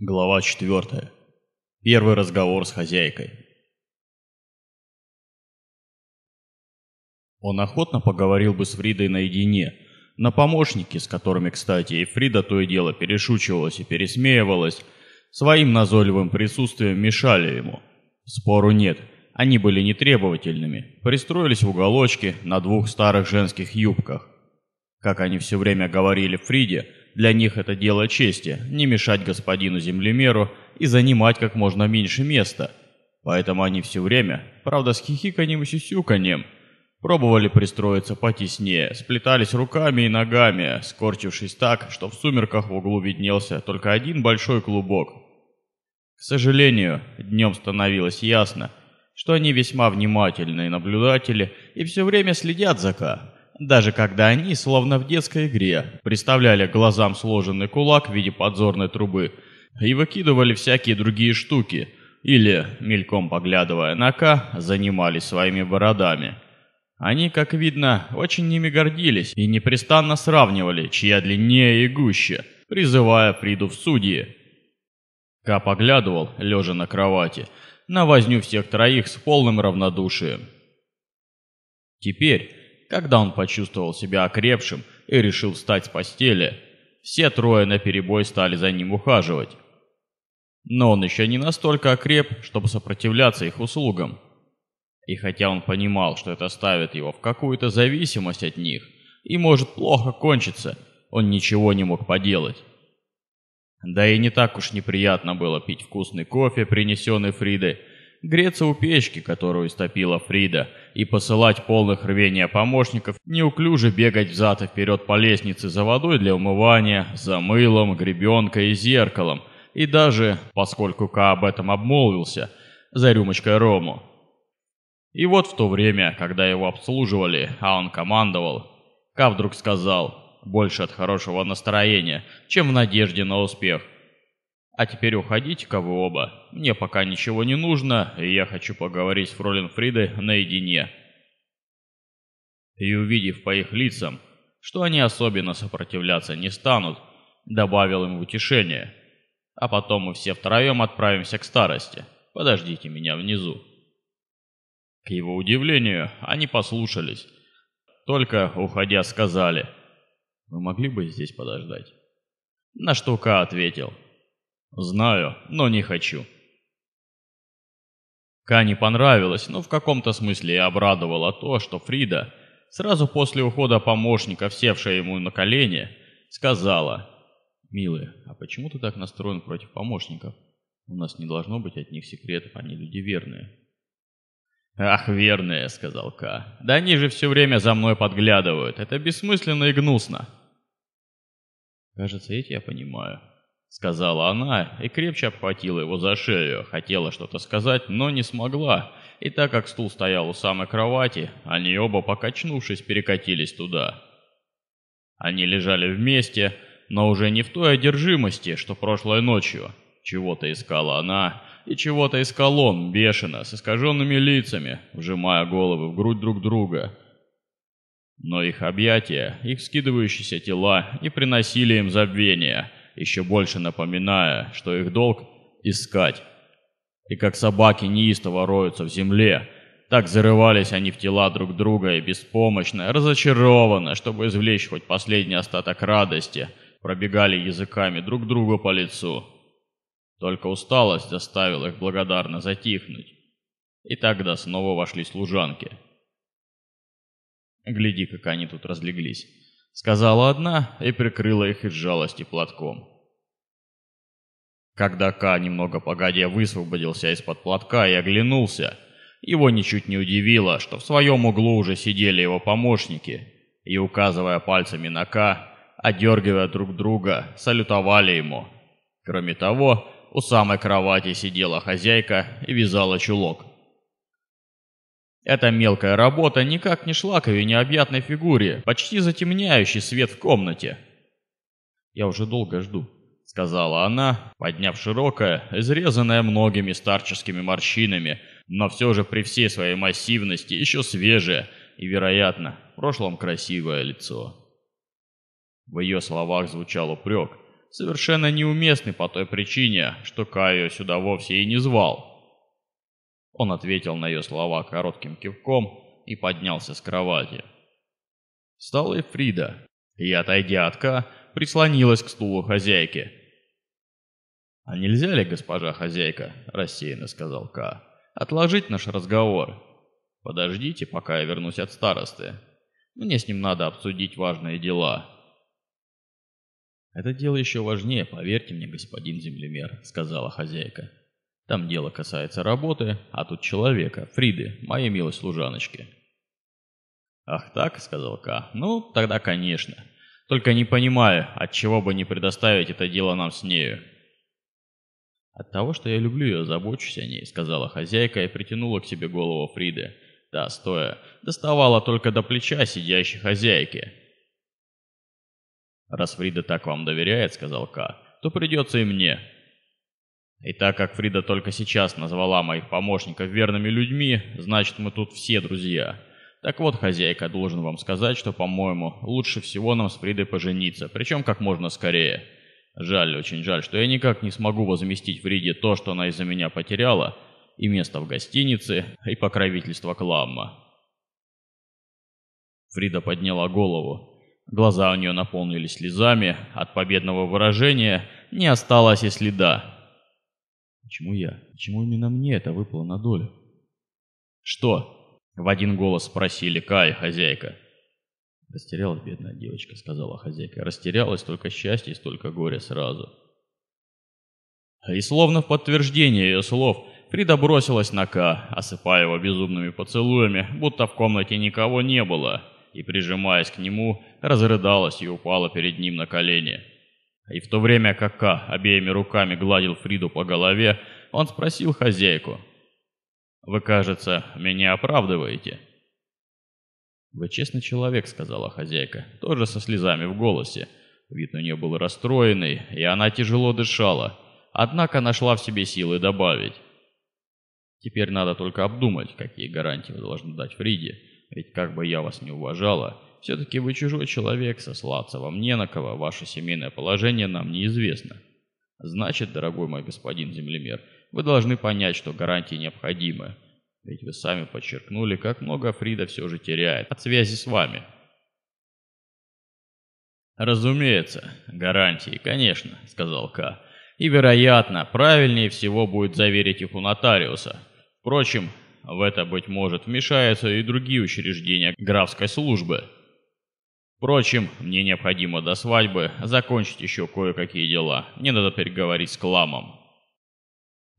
Глава 4. Первый разговор с хозяйкой. Он охотно поговорил бы с Фридой наедине, на помощнике, с которыми, кстати, и Фрида то и дело перешучивалась и пересмеивалась, своим назойливым присутствием мешали ему. Спору нет, они были нетребовательными, пристроились в уголочке на двух старых женских юбках. Как они все время говорили Фриде – для них это дело чести – не мешать господину землемеру и занимать как можно меньше места. Поэтому они все время, правда с хихиканьем и сюсюканьем, пробовали пристроиться потеснее, сплетались руками и ногами, скорчившись так, что в сумерках в углу виднелся только один большой клубок. К сожалению, днем становилось ясно, что они весьма внимательные наблюдатели и все время следят за Ка, даже когда они, словно в детской игре, представляли глазам сложенный кулак в виде подзорной трубы и выкидывали всякие другие штуки, или, мельком поглядывая на Ка, занимались своими бородами. Они, как видно, очень ними гордились и непрестанно сравнивали, чья длиннее и гуще, призывая приду в судьи. Ка поглядывал, лежа на кровати, на возню всех троих с полным равнодушием. Теперь... Когда он почувствовал себя окрепшим и решил встать с постели, все трое наперебой стали за ним ухаживать. Но он еще не настолько окреп, чтобы сопротивляться их услугам. И хотя он понимал, что это ставит его в какую-то зависимость от них и может плохо кончиться, он ничего не мог поделать. Да и не так уж неприятно было пить вкусный кофе, принесенный Фридой, греться у печки, которую стопила Фрида, и посылать полных рвения помощников, неуклюже бегать взад и вперед по лестнице за водой для умывания, за мылом, гребенкой и зеркалом, и даже, поскольку Ка об этом обмолвился, за рюмочкой рому. И вот в то время, когда его обслуживали, а он командовал, Ка вдруг сказал, больше от хорошего настроения, чем в надежде на успех. А теперь уходите-ка вы оба. Мне пока ничего не нужно, и я хочу поговорить с фролин Фриды наедине». И увидев по их лицам, что они особенно сопротивляться не станут, добавил им утешение. «А потом мы все втроем отправимся к старости. Подождите меня внизу». К его удивлению, они послушались. Только, уходя, сказали, «Вы могли бы здесь подождать?» На что Ка ответил, — «Знаю, но не хочу». Кане понравилось, но в каком-то смысле и обрадовало то, что Фрида, сразу после ухода помощника, севшая ему на колени, сказала, «Милый, а почему ты так настроен против помощников? У нас не должно быть от них секретов, они люди верные». «Ах, верные», — сказал Ка, — «да они же все время за мной подглядывают, это бессмысленно и гнусно». «Кажется, эти я понимаю», сказала она и крепче обхватила его за шею. Хотела что-то сказать, но не смогла. И так как стул стоял у самой кровати, они оба, покачнувшись, перекатились туда. Они лежали вместе, но уже не в той одержимости, что прошлой ночью. Чего-то искала она, и чего-то искал он, бешено, с искаженными лицами, вжимая головы в грудь друг друга. Но их объятия, их скидывающиеся тела не приносили им забвения — еще больше напоминая, что их долг – искать. И как собаки неистово роются в земле, так зарывались они в тела друг друга и беспомощно, разочарованно, чтобы извлечь хоть последний остаток радости, пробегали языками друг друга по лицу. Только усталость заставила их благодарно затихнуть. И тогда снова вошли служанки. Гляди, как они тут разлеглись сказала одна и прикрыла их из жалости платком. Когда Ка немного погодя высвободился из-под платка и оглянулся, его ничуть не удивило, что в своем углу уже сидели его помощники и, указывая пальцами на Ка, одергивая друг друга, салютовали ему. Кроме того, у самой кровати сидела хозяйка и вязала чулок. Эта мелкая работа никак не шла к ее необъятной фигуре, почти затемняющий свет в комнате. «Я уже долго жду», — сказала она, подняв широкое, изрезанное многими старческими морщинами, но все же при всей своей массивности еще свежее и, вероятно, в прошлом красивое лицо. В ее словах звучал упрек, совершенно неуместный по той причине, что Кайо сюда вовсе и не звал. Он ответил на ее слова коротким кивком и поднялся с кровати. Встала и Фрида, и, отойдя от Ка, прислонилась к стулу хозяйки. «А нельзя ли, госпожа хозяйка?» – рассеянно сказал Ка. «Отложить наш разговор. Подождите, пока я вернусь от старосты. Мне с ним надо обсудить важные дела». «Это дело еще важнее, поверьте мне, господин землемер», — сказала хозяйка. Там дело касается работы, а тут человека, Фриды, моей милой служаночки». «Ах так», — сказал К. «Ну, тогда, конечно. Только не понимаю, от чего бы не предоставить это дело нам с нею». «От того, что я люблю ее, забочусь о ней», — сказала хозяйка и притянула к себе голову Фриды. Да, стоя, доставала только до плеча сидящей хозяйки. «Раз Фрида так вам доверяет», — сказал К, — «то придется и мне. И так как Фрида только сейчас назвала моих помощников верными людьми, значит мы тут все друзья. Так вот, хозяйка, должен вам сказать, что, по-моему, лучше всего нам с Фридой пожениться, причем как можно скорее. Жаль, очень жаль, что я никак не смогу возместить Фриде то, что она из-за меня потеряла, и место в гостинице, и покровительство Кламма. Фрида подняла голову. Глаза у нее наполнились слезами, от победного выражения не осталось и следа. Почему я? Почему именно мне это выпало на долю? «Что?» — в один голос спросили Кай, хозяйка. «Растерялась бедная девочка», — сказала хозяйка. «Растерялась только счастье и столько горя сразу». А и словно в подтверждение ее слов, Фрида бросилась на Ка, осыпая его безумными поцелуями, будто в комнате никого не было, и, прижимаясь к нему, разрыдалась и упала перед ним на колени. И в то время как Ка обеими руками гладил Фриду по голове, он спросил хозяйку. «Вы, кажется, меня оправдываете?» «Вы честный человек», — сказала хозяйка, тоже со слезами в голосе. Вид у нее был расстроенный, и она тяжело дышала, однако нашла в себе силы добавить. «Теперь надо только обдумать, какие гарантии вы должны дать Фриде, ведь как бы я вас не уважала, все-таки вы чужой человек, сослаться вам не на кого, ваше семейное положение нам неизвестно. Значит, дорогой мой господин землемер, вы должны понять, что гарантии необходимы. Ведь вы сами подчеркнули, как много Фрида все же теряет от связи с вами. «Разумеется, гарантии, конечно», — сказал К. «И, вероятно, правильнее всего будет заверить их у нотариуса. Впрочем, в это, быть может, вмешаются и другие учреждения графской службы». Впрочем, мне необходимо до свадьбы закончить еще кое-какие дела. Мне надо переговорить с Кламом».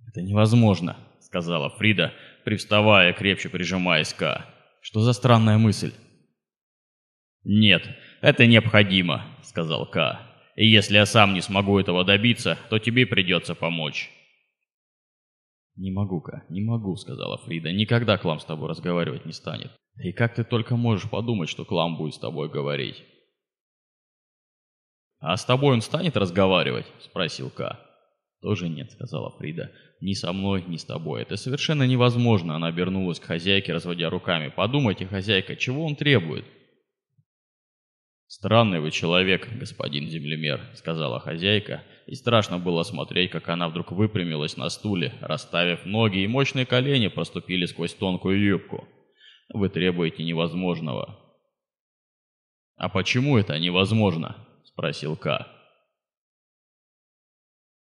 «Это невозможно», — сказала Фрида, привставая, крепче прижимаясь к... А. «Что за странная мысль?» «Нет, это необходимо», — сказал К. «И если я сам не смогу этого добиться, то тебе придется помочь». «Не могу-ка, не могу», — сказала Фрида. «Никогда Клам с тобой разговаривать не станет. И как ты только можешь подумать, что Клам будет с тобой говорить?» «А с тобой он станет разговаривать?» — спросил Ка. «Тоже нет», — сказала Фрида. «Ни со мной, ни с тобой. Это совершенно невозможно», — она обернулась к хозяйке, разводя руками. «Подумайте, хозяйка, чего он требует?» «Странный вы человек, господин землемер», — сказала хозяйка, и страшно было смотреть, как она вдруг выпрямилась на стуле, расставив ноги, и мощные колени проступили сквозь тонкую юбку. «Вы требуете невозможного». «А почему это невозможно?» — спросил Ка.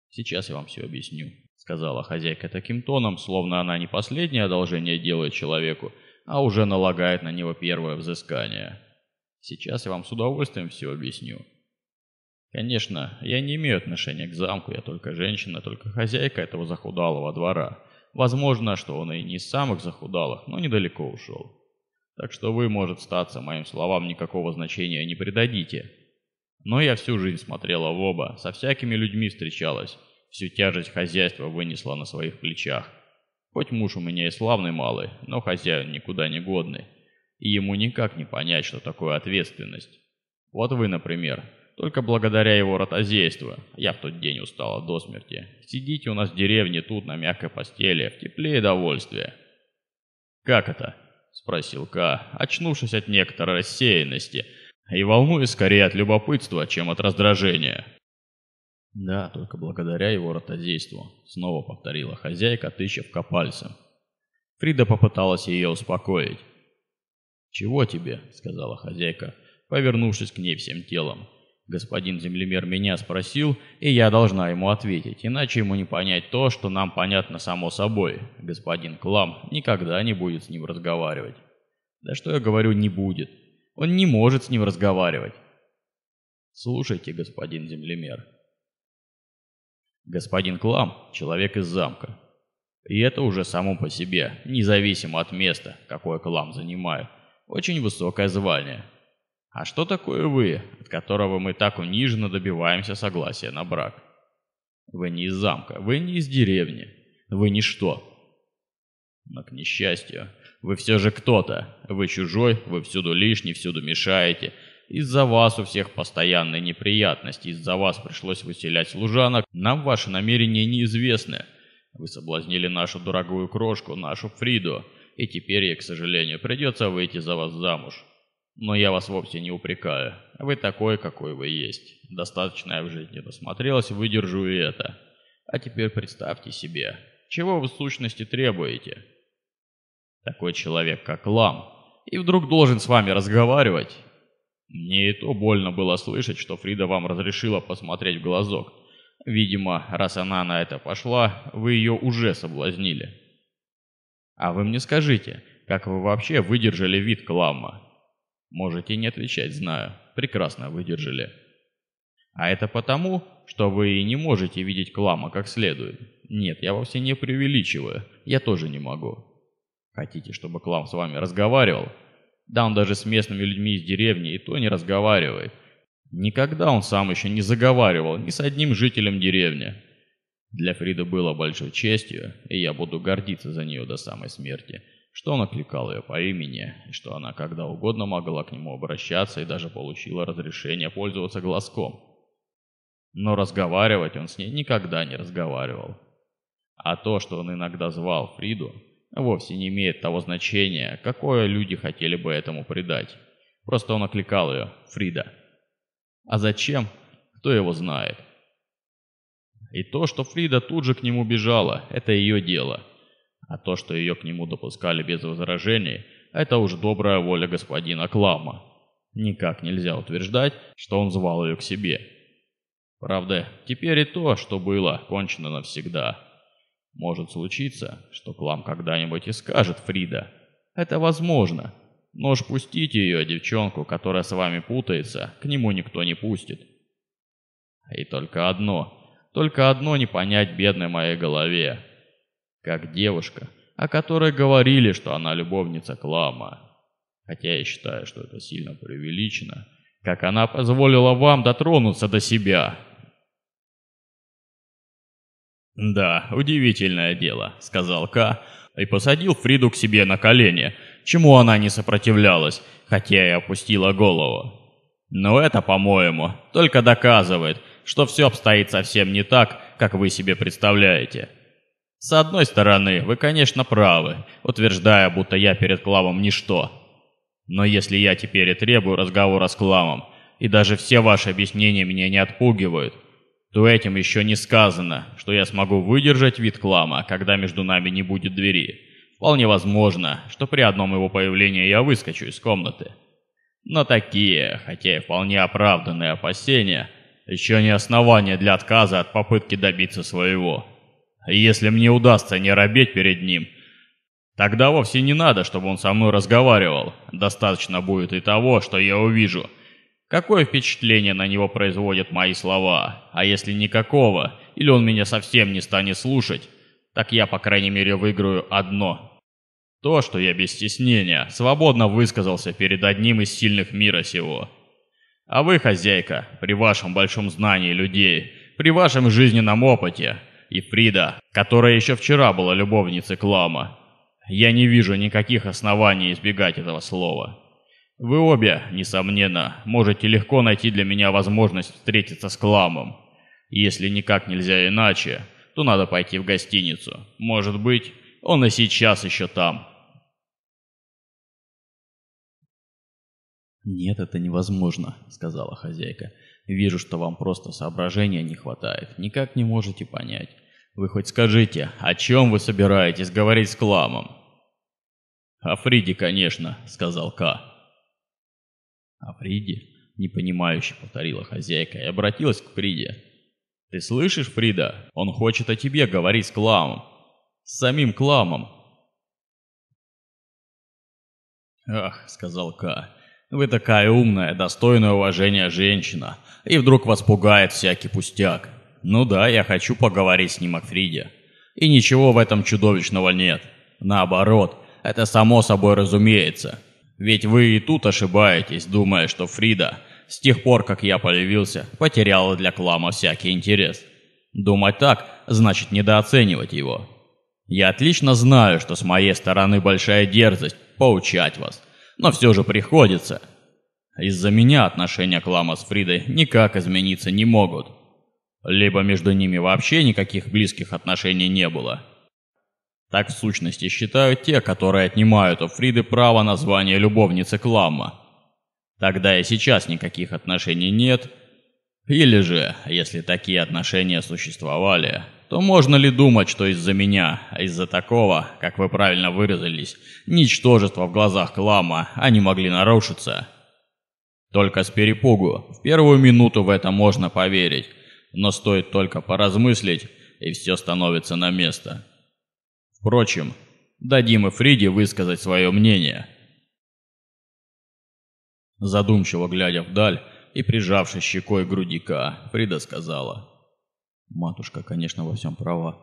«Сейчас я вам все объясню», — сказала хозяйка таким тоном, словно она не последнее одолжение делает человеку, а уже налагает на него первое взыскание. Сейчас я вам с удовольствием все объясню. Конечно, я не имею отношения к замку, я только женщина, только хозяйка этого захудалого двора. Возможно, что он и не из самых захудалых, но недалеко ушел. Так что вы, может статься, моим словам никакого значения не придадите. Но я всю жизнь смотрела в оба, со всякими людьми встречалась, всю тяжесть хозяйства вынесла на своих плечах. Хоть муж у меня и славный малый, но хозяин никуда не годный и ему никак не понять, что такое ответственность. Вот вы, например, только благодаря его ротозейству, я в тот день устала до смерти, сидите у нас в деревне тут на мягкой постели, в тепле и довольстве. «Как это?» – спросил Ка, очнувшись от некоторой рассеянности, и волнуясь скорее от любопытства, чем от раздражения. «Да, только благодаря его ротозейству», — снова повторила хозяйка, тычев копальцем. Фрида попыталась ее успокоить. «Чего тебе?» — сказала хозяйка, повернувшись к ней всем телом. «Господин землемер меня спросил, и я должна ему ответить, иначе ему не понять то, что нам понятно само собой. Господин Клам никогда не будет с ним разговаривать». «Да что я говорю «не будет»? Он не может с ним разговаривать». «Слушайте, господин землемер». Господин Клам — человек из замка. И это уже само по себе, независимо от места, какое Клам занимает очень высокое звание. А что такое вы, от которого мы так униженно добиваемся согласия на брак? Вы не из замка, вы не из деревни, вы ничто. Но, к несчастью, вы все же кто-то. Вы чужой, вы всюду лишний, всюду мешаете. Из-за вас у всех постоянные неприятности, из-за вас пришлось выселять служанок. Нам ваши намерения неизвестны. Вы соблазнили нашу дорогую крошку, нашу Фриду и теперь ей, к сожалению, придется выйти за вас замуж. Но я вас вовсе не упрекаю. Вы такой, какой вы есть. Достаточно я в жизни насмотрелась, выдержу и это. А теперь представьте себе, чего вы в сущности требуете? Такой человек, как Лам, и вдруг должен с вами разговаривать. Мне и то больно было слышать, что Фрида вам разрешила посмотреть в глазок. Видимо, раз она на это пошла, вы ее уже соблазнили. А вы мне скажите, как вы вообще выдержали вид кламма? Можете не отвечать, знаю. Прекрасно выдержали. А это потому, что вы и не можете видеть клама как следует. Нет, я вовсе не преувеличиваю. Я тоже не могу. Хотите, чтобы клам с вами разговаривал? Да он даже с местными людьми из деревни и то не разговаривает. Никогда он сам еще не заговаривал ни с одним жителем деревни. Для Фриды было большой честью, и я буду гордиться за нее до самой смерти, что он окликал ее по имени, и что она когда угодно могла к нему обращаться и даже получила разрешение пользоваться глазком. Но разговаривать он с ней никогда не разговаривал. А то, что он иногда звал Фриду, вовсе не имеет того значения, какое люди хотели бы этому придать. Просто он окликал ее «Фрида». А зачем? Кто его знает? И то, что Фрида тут же к нему бежала, это ее дело. А то, что ее к нему допускали без возражений, это уж добрая воля господина Клама. Никак нельзя утверждать, что он звал ее к себе. Правда, теперь и то, что было, кончено навсегда. Может случиться, что Клам когда-нибудь и скажет Фрида. Это возможно. Но уж пустите ее, девчонку, которая с вами путается, к нему никто не пустит. И только одно. Только одно не понять бедной моей голове. Как девушка, о которой говорили, что она любовница Клама. Хотя я считаю, что это сильно преувеличено. Как она позволила вам дотронуться до себя. «Да, удивительное дело», — сказал Ка, и посадил Фриду к себе на колени, чему она не сопротивлялась, хотя и опустила голову. Но это, по-моему, только доказывает, что все обстоит совсем не так, как вы себе представляете. С одной стороны, вы, конечно, правы, утверждая, будто я перед Кламом ничто. Но если я теперь и требую разговора с Кламом, и даже все ваши объяснения меня не отпугивают, то этим еще не сказано, что я смогу выдержать вид Клама, когда между нами не будет двери. Вполне возможно, что при одном его появлении я выскочу из комнаты. Но такие, хотя и вполне оправданные опасения, еще не основание для отказа от попытки добиться своего. если мне удастся не робеть перед ним, тогда вовсе не надо, чтобы он со мной разговаривал. Достаточно будет и того, что я увижу. Какое впечатление на него производят мои слова? А если никакого, или он меня совсем не станет слушать, так я, по крайней мере, выиграю одно. То, что я без стеснения свободно высказался перед одним из сильных мира сего. А вы, хозяйка, при вашем большом знании людей, при вашем жизненном опыте, и Фрида, которая еще вчера была любовницей Клама, я не вижу никаких оснований избегать этого слова. Вы обе, несомненно, можете легко найти для меня возможность встретиться с Кламом. Если никак нельзя иначе, то надо пойти в гостиницу. Может быть, он и сейчас еще там». «Нет, это невозможно», — сказала хозяйка. «Вижу, что вам просто соображения не хватает. Никак не можете понять. Вы хоть скажите, о чем вы собираетесь говорить с Кламом?» «О Фриде, конечно», — сказал К. «О Фриде?» — непонимающе повторила хозяйка и обратилась к Фриде. «Ты слышишь, Фрида? Он хочет о тебе говорить с Кламом. С самим Кламом». «Ах», — сказал К. Вы такая умная, достойная уважения женщина, и вдруг вас пугает всякий пустяк. Ну да, я хочу поговорить с ним о Фриде. И ничего в этом чудовищного нет. Наоборот, это само собой разумеется. Ведь вы и тут ошибаетесь, думая, что Фрида, с тех пор, как я появился, потеряла для Клама всякий интерес. Думать так, значит недооценивать его. Я отлично знаю, что с моей стороны большая дерзость поучать вас, но все же приходится. Из-за меня отношения Клама с Фридой никак измениться не могут. Либо между ними вообще никаких близких отношений не было. Так в сущности считают те, которые отнимают у Фриды право на звание любовницы Клама. Тогда и сейчас никаких отношений нет. Или же, если такие отношения существовали, то можно ли думать, что из-за меня, а из-за такого, как вы правильно выразились, ничтожество в глазах Клама, они могли нарушиться? Только с перепугу, в первую минуту в это можно поверить, но стоит только поразмыслить, и все становится на место. Впрочем, дадим и Фриде высказать свое мнение. Задумчиво глядя вдаль и прижавшись щекой грудика, Фрида сказала – Матушка, конечно, во всем права.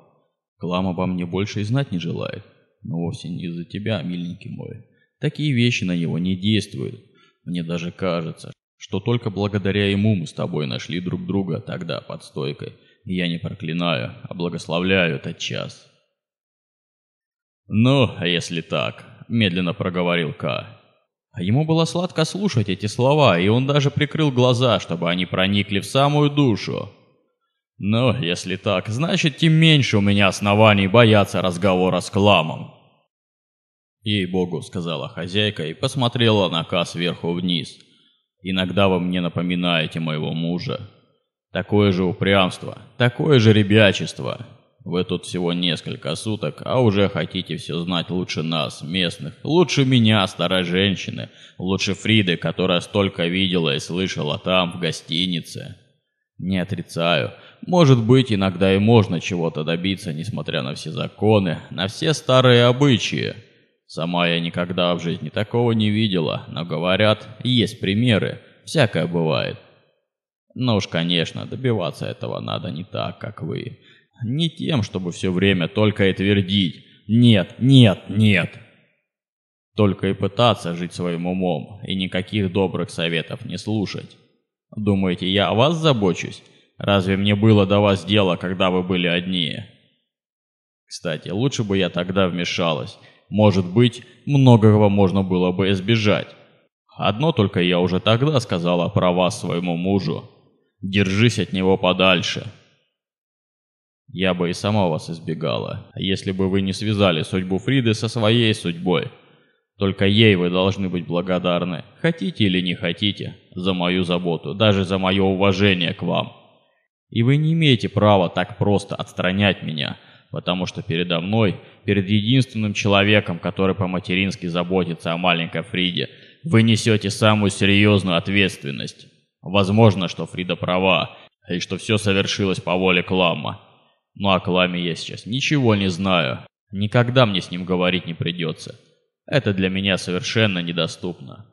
Клам обо мне больше и знать не желает. Но вовсе не из-за тебя, миленький мой. Такие вещи на него не действуют. Мне даже кажется, что только благодаря ему мы с тобой нашли друг друга тогда под стойкой. И я не проклинаю, а благословляю этот час. «Ну, а если так», — медленно проговорил Ка. А ему было сладко слушать эти слова, и он даже прикрыл глаза, чтобы они проникли в самую душу. Но если так, значит, тем меньше у меня оснований бояться разговора с кламом. Ей-богу, сказала хозяйка и посмотрела на Ка сверху вниз. Иногда вы мне напоминаете моего мужа. Такое же упрямство, такое же ребячество. Вы тут всего несколько суток, а уже хотите все знать лучше нас, местных, лучше меня, старой женщины, лучше Фриды, которая столько видела и слышала там, в гостинице. Не отрицаю. Может быть, иногда и можно чего-то добиться, несмотря на все законы, на все старые обычаи. Сама я никогда в жизни такого не видела, но говорят, есть примеры, всякое бывает. Ну уж, конечно, добиваться этого надо не так, как вы. Не тем, чтобы все время только и твердить «нет, нет, нет». Только и пытаться жить своим умом и никаких добрых советов не слушать. Думаете, я о вас забочусь? Разве мне было до вас дело, когда вы были одни? Кстати, лучше бы я тогда вмешалась. Может быть, многого можно было бы избежать. Одно только я уже тогда сказала про вас своему мужу. Держись от него подальше. Я бы и сама вас избегала, если бы вы не связали судьбу Фриды со своей судьбой. Только ей вы должны быть благодарны, хотите или не хотите за мою заботу, даже за мое уважение к вам. И вы не имеете права так просто отстранять меня, потому что передо мной, перед единственным человеком, который по-матерински заботится о маленькой Фриде, вы несете самую серьезную ответственность. Возможно, что Фрида права, и что все совершилось по воле Клама. Но ну, о Кламе я сейчас ничего не знаю. Никогда мне с ним говорить не придется. Это для меня совершенно недоступно.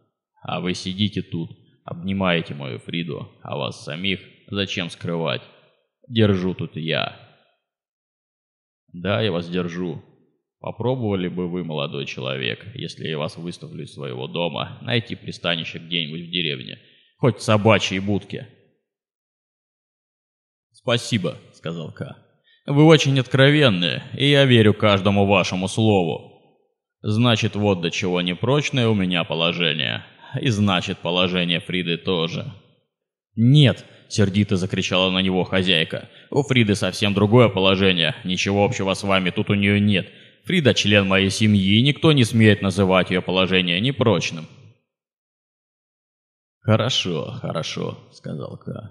А вы сидите тут, Обнимаете мою Фриду, а вас самих зачем скрывать? Держу тут я. Да, я вас держу. Попробовали бы вы, молодой человек, если я вас выставлю из своего дома, найти пристанище где-нибудь в деревне, хоть в собачьей будке. Спасибо, сказал Ка. Вы очень откровенны, и я верю каждому вашему слову. Значит, вот до чего непрочное у меня положение и значит, положение Фриды тоже. «Нет!» — сердито закричала на него хозяйка. «У Фриды совсем другое положение. Ничего общего с вами тут у нее нет. Фрида — член моей семьи, никто не смеет называть ее положение непрочным». «Хорошо, хорошо», — сказал Ка.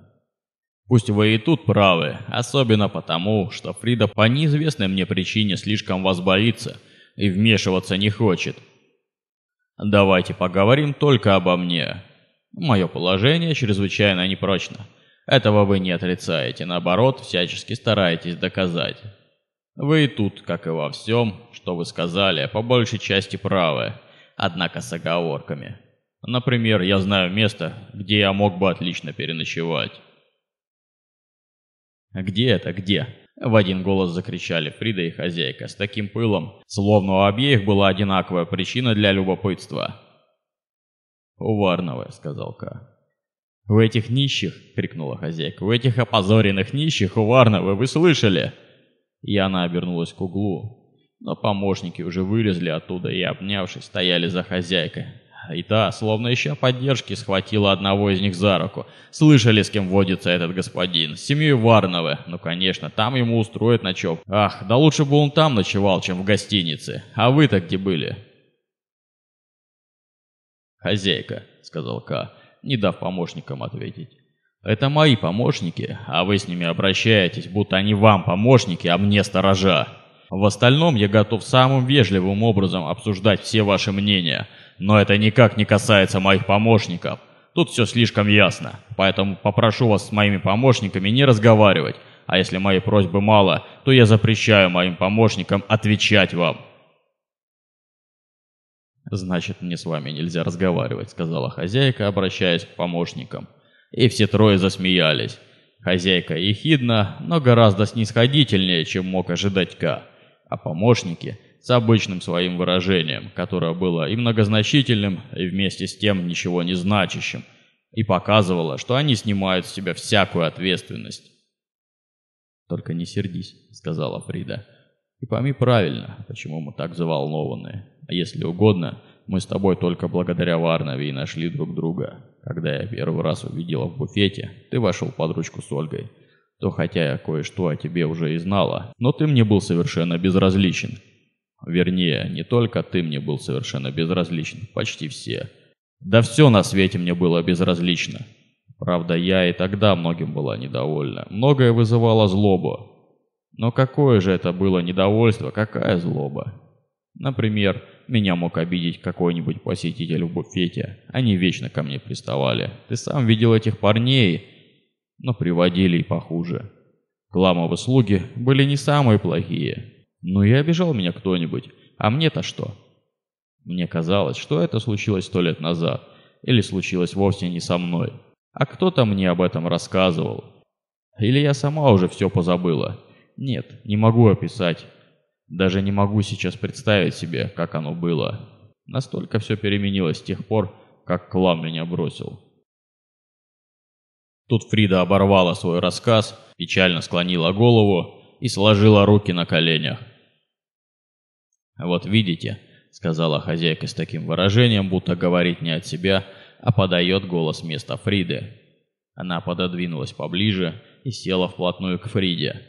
«Пусть вы и тут правы, особенно потому, что Фрида по неизвестной мне причине слишком вас боится и вмешиваться не хочет. Давайте поговорим только обо мне. Мое положение чрезвычайно непрочно. Этого вы не отрицаете, наоборот, всячески стараетесь доказать. Вы и тут, как и во всем, что вы сказали, по большей части правы, однако с оговорками. Например, я знаю место, где я мог бы отлично переночевать. «Где это? Где?» В один голос закричали Фрида и хозяйка с таким пылом, словно у обеих была одинаковая причина для любопытства. «У Варновой», — сказал Ка. «У этих нищих», — крикнула хозяйка, — «у этих опозоренных нищих у Варновой, вы слышали?» И она обернулась к углу, но помощники уже вылезли оттуда и, обнявшись, стояли за хозяйкой. И та, словно еще поддержки, схватила одного из них за руку. Слышали, с кем водится этот господин. С семьей Варновы. Ну, конечно, там ему устроят ночевку. Ах, да лучше бы он там ночевал, чем в гостинице. А вы-то где были? «Хозяйка», — сказал Ка, не дав помощникам ответить. «Это мои помощники, а вы с ними обращаетесь, будто они вам помощники, а мне сторожа. В остальном я готов самым вежливым образом обсуждать все ваши мнения но это никак не касается моих помощников. Тут все слишком ясно, поэтому попрошу вас с моими помощниками не разговаривать, а если моей просьбы мало, то я запрещаю моим помощникам отвечать вам». «Значит, мне с вами нельзя разговаривать», — сказала хозяйка, обращаясь к помощникам. И все трое засмеялись. Хозяйка ехидна, но гораздо снисходительнее, чем мог ожидать Ка. А помощники с обычным своим выражением, которое было и многозначительным, и вместе с тем ничего не значащим, и показывало, что они снимают с себя всякую ответственность. «Только не сердись», — сказала Фрида. «И пойми правильно, почему мы так заволнованы. А если угодно, мы с тобой только благодаря Варнове и нашли друг друга. Когда я первый раз увидела в буфете, ты вошел под ручку с Ольгой. То хотя я кое-что о тебе уже и знала, но ты мне был совершенно безразличен. Вернее, не только ты мне был совершенно безразличен, почти все. Да все на свете мне было безразлично. Правда, я и тогда многим была недовольна. Многое вызывало злобу. Но какое же это было недовольство, какая злоба. Например, меня мог обидеть какой-нибудь посетитель в буфете. Они вечно ко мне приставали. Ты сам видел этих парней, но приводили и похуже. кламовые слуги были не самые плохие. Ну и обижал меня кто-нибудь. А мне-то что? Мне казалось, что это случилось сто лет назад. Или случилось вовсе не со мной. А кто-то мне об этом рассказывал. Или я сама уже все позабыла. Нет, не могу описать. Даже не могу сейчас представить себе, как оно было. Настолько все переменилось с тех пор, как клан меня бросил. Тут Фрида оборвала свой рассказ, печально склонила голову и сложила руки на коленях. «Вот видите», — сказала хозяйка с таким выражением, будто говорит не от себя, а подает голос вместо Фриды. Она пододвинулась поближе и села вплотную к Фриде.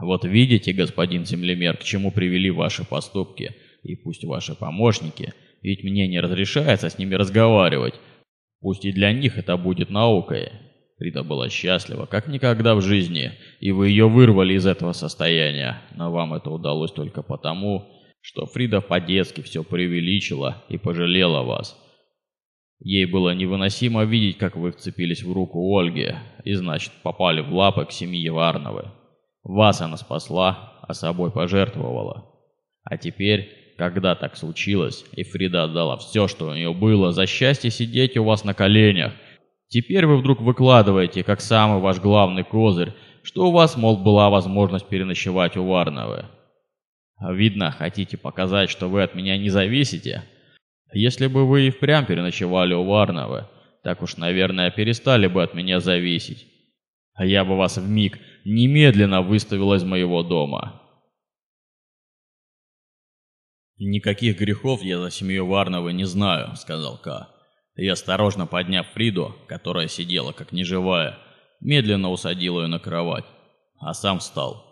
«Вот видите, господин землемер, к чему привели ваши поступки, и пусть ваши помощники, ведь мне не разрешается с ними разговаривать, пусть и для них это будет наукой, Рита была счастлива, как никогда в жизни, и вы ее вырвали из этого состояния, но вам это удалось только потому, что Фрида по-детски все преувеличила и пожалела вас. Ей было невыносимо видеть, как вы вцепились в руку Ольги и, значит, попали в лапы к семье Варновы. Вас она спасла, а собой пожертвовала. А теперь, когда так случилось, и Фрида отдала все, что у нее было, за счастье сидеть у вас на коленях – Теперь вы вдруг выкладываете, как самый ваш главный козырь, что у вас, мол, была возможность переночевать у Варновы. Видно, хотите показать, что вы от меня не зависите. Если бы вы и впрямь переночевали у Варновы, так уж, наверное, перестали бы от меня зависеть. А я бы вас в миг немедленно выставил из моего дома. «Никаких грехов я за семью Варновы не знаю», — сказал Ка и, осторожно подняв Фриду, которая сидела как неживая, медленно усадил ее на кровать, а сам встал.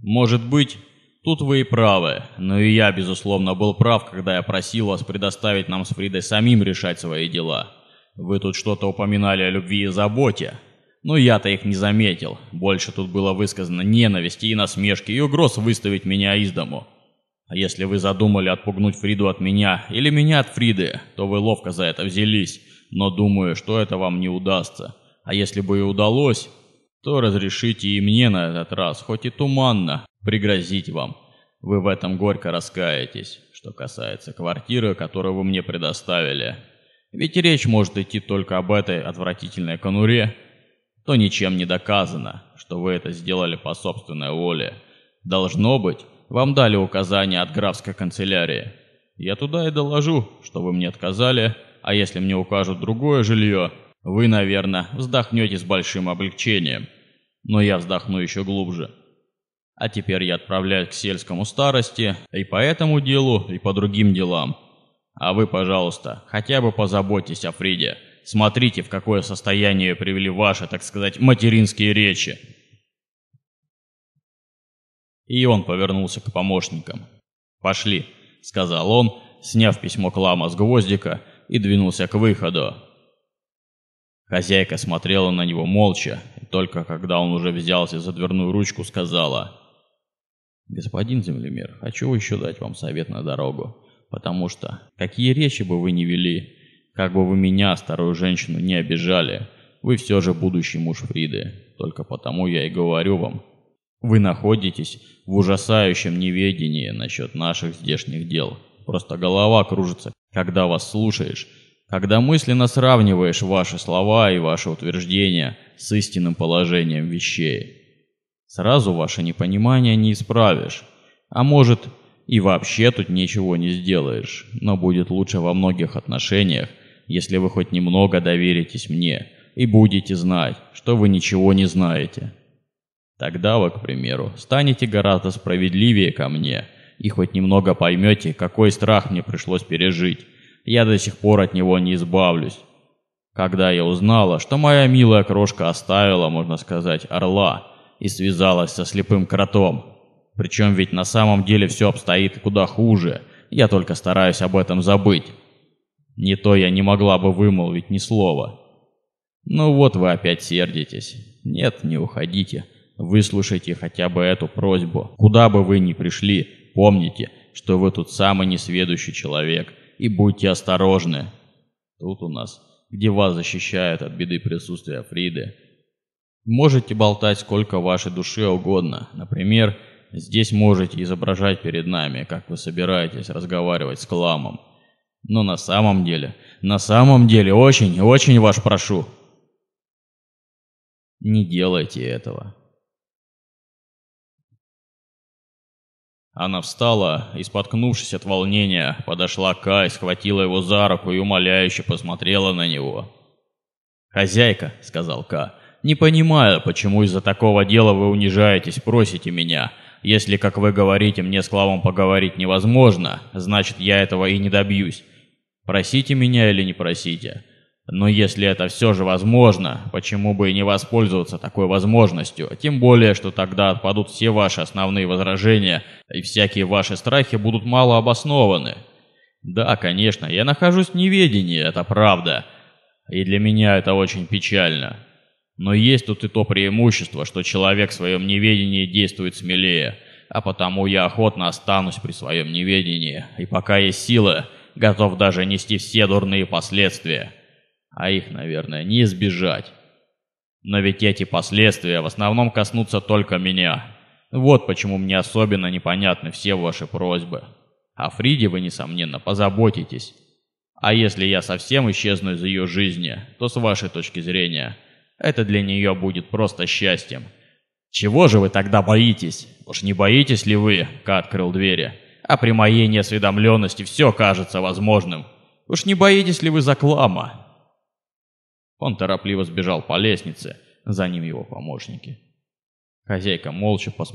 «Может быть, тут вы и правы, но и я, безусловно, был прав, когда я просил вас предоставить нам с Фридой самим решать свои дела. Вы тут что-то упоминали о любви и заботе, но я-то их не заметил. Больше тут было высказано ненависти и насмешки и угроз выставить меня из дому. А если вы задумали отпугнуть Фриду от меня или меня от Фриды, то вы ловко за это взялись, но думаю, что это вам не удастся. А если бы и удалось, то разрешите и мне на этот раз, хоть и туманно, пригрозить вам. Вы в этом горько раскаетесь, что касается квартиры, которую вы мне предоставили. Ведь речь может идти только об этой отвратительной конуре, то ничем не доказано, что вы это сделали по собственной воле. Должно быть, вам дали указание от графской канцелярии. Я туда и доложу, что вы мне отказали, а если мне укажут другое жилье, вы, наверное, вздохнете с большим облегчением. Но я вздохну еще глубже. А теперь я отправляюсь к сельскому старости и по этому делу, и по другим делам. А вы, пожалуйста, хотя бы позаботьтесь о Фриде. Смотрите, в какое состояние привели ваши, так сказать, материнские речи и он повернулся к помощникам. «Пошли», — сказал он, сняв письмо Клама с гвоздика и двинулся к выходу. Хозяйка смотрела на него молча, и только когда он уже взялся за дверную ручку, сказала, «Господин землемер, хочу еще дать вам совет на дорогу, потому что, какие речи бы вы ни вели, как бы вы меня, старую женщину, не обижали, вы все же будущий муж Фриды, только потому я и говорю вам, вы находитесь в ужасающем неведении насчет наших здешних дел. Просто голова кружится, когда вас слушаешь, когда мысленно сравниваешь ваши слова и ваши утверждения с истинным положением вещей. Сразу ваше непонимание не исправишь, а может и вообще тут ничего не сделаешь, но будет лучше во многих отношениях, если вы хоть немного доверитесь мне и будете знать, что вы ничего не знаете». Тогда вы, к примеру, станете гораздо справедливее ко мне и хоть немного поймете, какой страх мне пришлось пережить. Я до сих пор от него не избавлюсь. Когда я узнала, что моя милая крошка оставила, можно сказать, орла и связалась со слепым кротом, причем ведь на самом деле все обстоит куда хуже, я только стараюсь об этом забыть. Не то я не могла бы вымолвить ни слова. Ну вот вы опять сердитесь. Нет, не уходите. Выслушайте хотя бы эту просьбу. Куда бы вы ни пришли, помните, что вы тут самый несведущий человек, и будьте осторожны. Тут у нас, где вас защищают от беды присутствия Фриды. Можете болтать сколько вашей души угодно. Например, здесь можете изображать перед нами, как вы собираетесь разговаривать с Кламом. Но на самом деле, на самом деле, очень, очень вас прошу. Не делайте этого. Она встала и, споткнувшись от волнения, подошла к Кай, схватила его за руку и умоляюще посмотрела на него. «Хозяйка», — сказал Ка, — «не понимаю, почему из-за такого дела вы унижаетесь, просите меня. Если, как вы говорите, мне с Клавом поговорить невозможно, значит, я этого и не добьюсь. Просите меня или не просите. Но если это все же возможно, почему бы и не воспользоваться такой возможностью? Тем более, что тогда отпадут все ваши основные возражения, и всякие ваши страхи будут мало обоснованы. Да, конечно, я нахожусь в неведении, это правда. И для меня это очень печально. Но есть тут и то преимущество, что человек в своем неведении действует смелее. А потому я охотно останусь при своем неведении, и пока есть сила, готов даже нести все дурные последствия а их, наверное, не избежать. Но ведь эти последствия в основном коснутся только меня. Вот почему мне особенно непонятны все ваши просьбы. О Фриде вы, несомненно, позаботитесь. А если я совсем исчезну из ее жизни, то с вашей точки зрения, это для нее будет просто счастьем. Чего же вы тогда боитесь? Уж не боитесь ли вы, Ка открыл двери, а при моей неосведомленности все кажется возможным. Уж не боитесь ли вы заклама? Он торопливо сбежал по лестнице, за ним его помощники. Хозяйка молча посмотрела.